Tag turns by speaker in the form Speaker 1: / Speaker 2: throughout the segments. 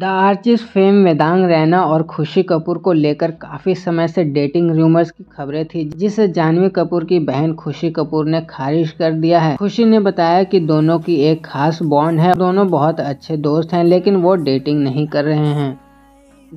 Speaker 1: the Archies fame वेदांग रैना और खुशी कपूर को लेकर काफ़ी समय से डेटिंग रूमर्स की खबरें थी जिसे जानवी कपूर की बहन खुशी कपूर ने खारिज कर दिया है खुशी ने बताया कि दोनों की एक खास बॉन्ड है दोनों बहुत अच्छे दोस्त हैं लेकिन वो डेटिंग नहीं कर रहे हैं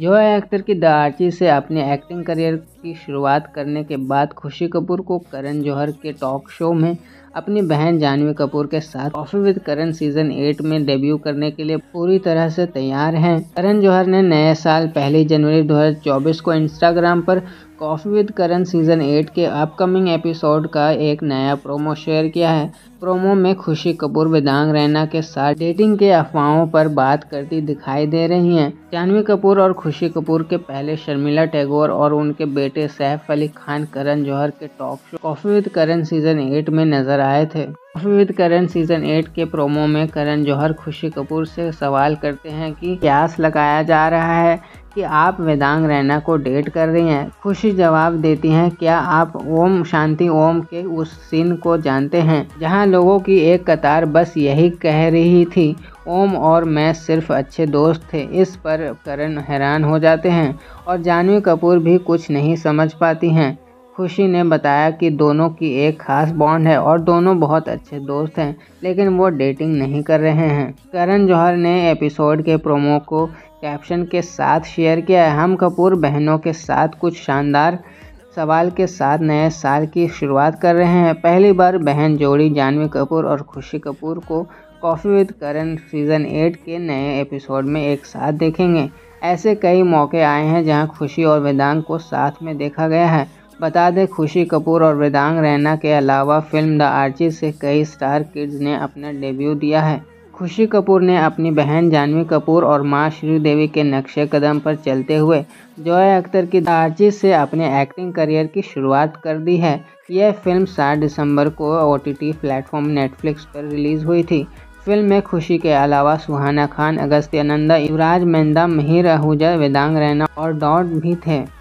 Speaker 1: है अख्तर की द आर्ची से अपने एक्टिंग करियर की शुरुआत करने के बाद खुशी कपूर को करण जौहर के टॉक शो में अपनी बहन जानवी कपूर के साथ coffee with Karan season eight में डेब्यू करने के लिए पूरी तरह से तैयार हैं करण जौहर ने नए साल पहली जनवरी 2024 को इंस्टाग्राम पर coffee with Karan season eight के अपकमिंग एपिसोड का एक नया प्रोमो शेयर किया है प्रोमो में खुशी कपूर वेदांग रैना के साथ डेटिंग के अफवाहों पर बात करती दिखाई दे रही हैं जानवी कपूर और खुशी कपूर के पहले शर्मिला टैगोर और उनके बेटे सैफ अली खान करण जौहर के talk show coffee with Karan season eight में नजर आए थे विद करण सीजन एट के प्रोमो में करण जौहर खुशी कपूर से सवाल करते हैं कि प्यास लगाया जा रहा है कि आप वेदांग रैना को डेट कर रही हैं खुशी जवाब देती हैं क्या आप ओम शांति ओम के उस सीन को जानते हैं जहां लोगों की एक कतार बस यही कह रही थी ओम और मैं सिर्फ अच्छे दोस्त थे इस पर करण हैरान हो जाते हैं और जानवी कपूर भी कुछ नहीं समझ पाती हैं खुशी ने बताया कि दोनों की एक खास बॉन्ड है और दोनों बहुत अच्छे दोस्त हैं लेकिन वो डेटिंग नहीं कर रहे हैं करण जौहर ने एपिसोड के प्रोमो को कैप्शन के साथ शेयर किया है हम कपूर बहनों के साथ कुछ शानदार सवाल के साथ नए साल की शुरुआत कर रहे हैं पहली बार बहन जोड़ी जानवी कपूर और खुशी कपूर को coffee with Karan season eight के नए एपिसोड में एक साथ देखेंगे ऐसे कई मौके आए हैं जहां खुशी और वेदांग को साथ में देखा गया है बता दें खुशी कपूर और वेदांग रैना के अलावा फिल्म द आर्ची से कई स्टार किड्स ने अपना डेब्यू दिया है खुशी कपूर ने अपनी बहन जानवी कपूर और मां श्रीदेवी के नक्शे कदम पर चलते हुए जोया अख्तर की दार्जी से अपने एक्टिंग करियर की शुरुआत कर दी है यह फिल्म 7 दिसंबर को ओ टी प्लेटफॉर्म नेटफ्लिक्स पर रिलीज़ हुई थी फिल्म में खुशी के अलावा सुहाना खान अगस्त्यानंदा युवराज मेंदा मिहिर आहूजा वेदांग रैना और डॉट भी थे